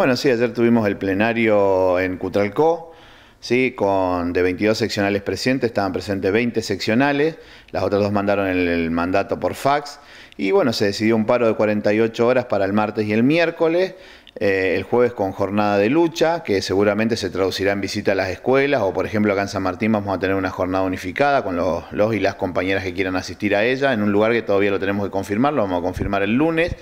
Bueno, sí, ayer tuvimos el plenario en Cutralcó, ¿sí? con de 22 seccionales presentes, estaban presentes 20 seccionales, las otras dos mandaron el, mandato por fax, y bueno, se decidió un paro de 48 horas para el martes y el miércoles, eh, el jueves con jornada de lucha, que seguramente se traducirá en visita a las escuelas, o por ejemplo acá en San Martín vamos a tener una jornada unificada con los, los y las compañeras que quieran asistir a ella, en un lugar que todavía lo tenemos que confirmar, lo vamos a confirmar el lunes.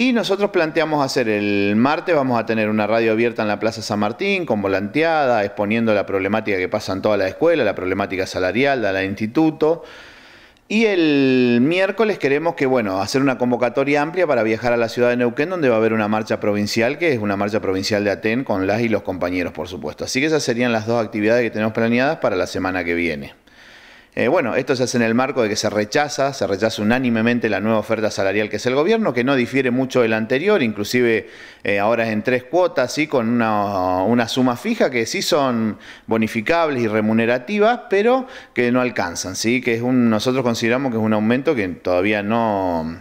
Y nosotros planteamos hacer el martes, vamos a tener una radio abierta en la Plaza San Martín, con volanteada, exponiendo la problemática que pasa en toda la escuela, la problemática salarial de la instituto. Y el miércoles queremos que, bueno, hacer una convocatoria amplia para viajar a la ciudad de Neuquén, donde va a haber una marcha provincial, que es una marcha provincial de Aten, con las y los compañeros, por supuesto. Así que esas serían las dos actividades que tenemos planeadas para la semana que viene. Eh, bueno, esto se hace en el marco de que se rechaza, se rechaza unánimemente la nueva oferta salarial que es el gobierno, que no difiere mucho de la anterior, inclusive eh, ahora es en tres cuotas, ¿sí? con una, una, suma fija que sí son bonificables y remunerativas, pero que no alcanzan, ¿sí? que es un, nosotros consideramos que es un aumento que todavía no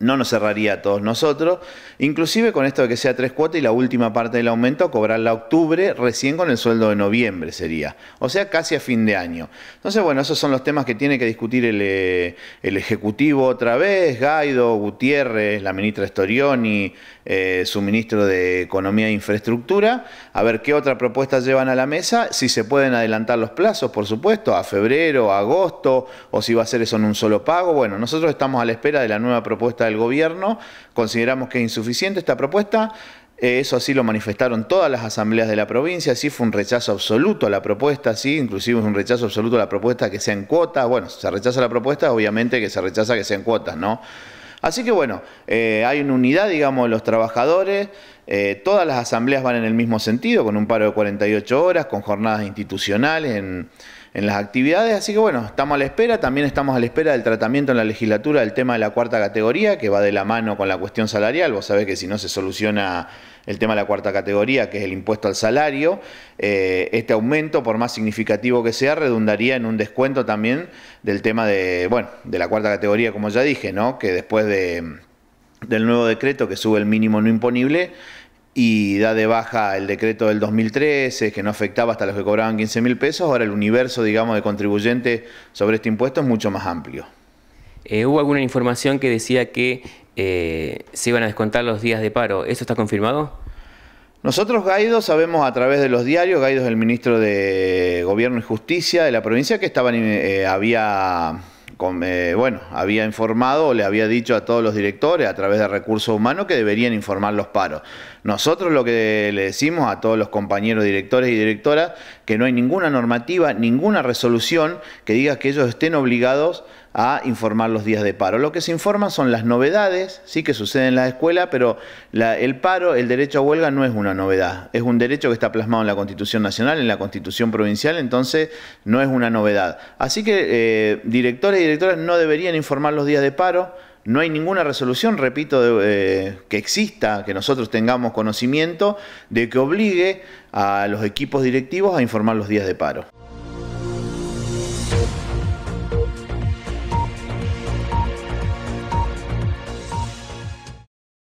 no nos cerraría a todos nosotros, inclusive con esto de que sea tres cuotas y la última parte del aumento cobrarla octubre recién con el sueldo de noviembre sería, o sea casi a fin de año. Entonces bueno, esos son los temas que tiene que discutir el, eh, Ejecutivo otra vez, Gaido, Gutiérrez, la ministra Storioni, eh, su ministro de Economía e Infraestructura, a ver qué otra propuesta llevan a la mesa, si se pueden adelantar los plazos, por supuesto, a febrero, agosto, o si va a ser eso en un solo pago. Bueno, nosotros estamos a la espera de la nueva propuesta del gobierno, consideramos que es insuficiente esta propuesta. Eh, eso así lo manifestaron todas las asambleas de la provincia, así fue un rechazo absoluto a la propuesta, sí, inclusive es un rechazo absoluto a la propuesta que sea en cuotas. Bueno, se rechaza la propuesta, obviamente que se rechaza que sea en cuotas, ¿no? Así que bueno, eh, hay una unidad, digamos, los trabajadores, eh, todas las asambleas van en el mismo sentido, con un paro de 48 horas, con jornadas institucionales, en, en las actividades. Así que bueno, estamos a la espera. También estamos a la espera del tratamiento en la legislatura del tema de la cuarta categoría, que va de la mano con la cuestión salarial. Vos sabés que si no se soluciona el tema de la cuarta categoría, que es el impuesto al salario, eh, este aumento, por más significativo que sea, redundaría en un descuento también del tema de, bueno, de la cuarta categoría, como ya dije, ¿no? Que después del nuevo decreto que sube el mínimo no imponible, y da de baja el decreto del 2013 que no afectaba hasta los que cobraban 15 mil pesos, ahora el universo, digamos, de contribuyentes sobre este impuesto es mucho más amplio. Eh, ¿Hubo alguna información que decía que eh, se iban a descontar los días de paro? ¿Eso está confirmado? Nosotros, Gaido, sabemos a través de los diarios, Gaido es el ministro de Gobierno y Justicia de la provincia, que estaban, eh, había eh, bueno, había informado o le había dicho a todos los directores a través de recursos humanos que deberían informar los paros. Nosotros lo que le decimos a todos los compañeros directores y directoras que no hay ninguna normativa, ninguna resolución que diga que ellos estén obligados a informar los días de paro. Lo que se informa son las novedades, sí que suceden en la escuela, pero el paro, el derecho a huelga no es una novedad, es un derecho que está plasmado en la Constitución Nacional, en la Constitución Provincial, entonces no es una novedad. Así que eh, directores y directoras no deberían informar los días de paro, no hay ninguna resolución, repito, eh, que exista, que nosotros tengamos conocimiento, de que obligue a los equipos directivos a informar los días de paro.